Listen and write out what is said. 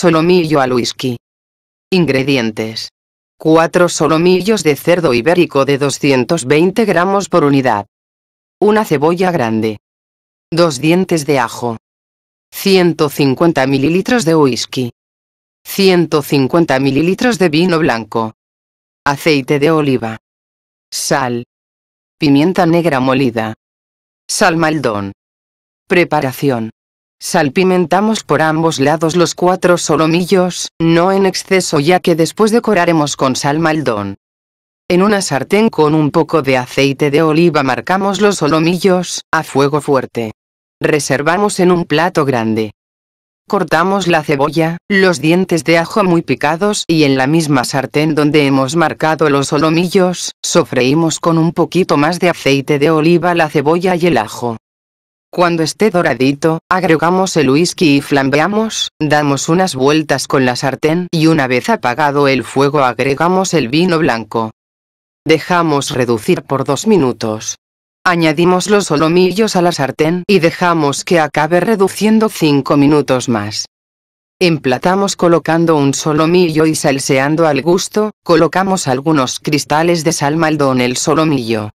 solomillo al whisky. Ingredientes. 4 solomillos de cerdo ibérico de 220 gramos por unidad. Una cebolla grande. 2 dientes de ajo. 150 mililitros de whisky. 150 mililitros de vino blanco. Aceite de oliva. Sal. Pimienta negra molida. Sal maldón. Preparación. Salpimentamos por ambos lados los cuatro solomillos, no en exceso ya que después decoraremos con sal maldón. En una sartén con un poco de aceite de oliva marcamos los solomillos, a fuego fuerte. Reservamos en un plato grande. Cortamos la cebolla, los dientes de ajo muy picados y en la misma sartén donde hemos marcado los solomillos, sofreímos con un poquito más de aceite de oliva la cebolla y el ajo. Cuando esté doradito, agregamos el whisky y flambeamos, damos unas vueltas con la sartén y una vez apagado el fuego agregamos el vino blanco. Dejamos reducir por dos minutos. Añadimos los solomillos a la sartén y dejamos que acabe reduciendo 5 minutos más. Emplatamos colocando un solomillo y salseando al gusto, colocamos algunos cristales de sal maldo en el solomillo.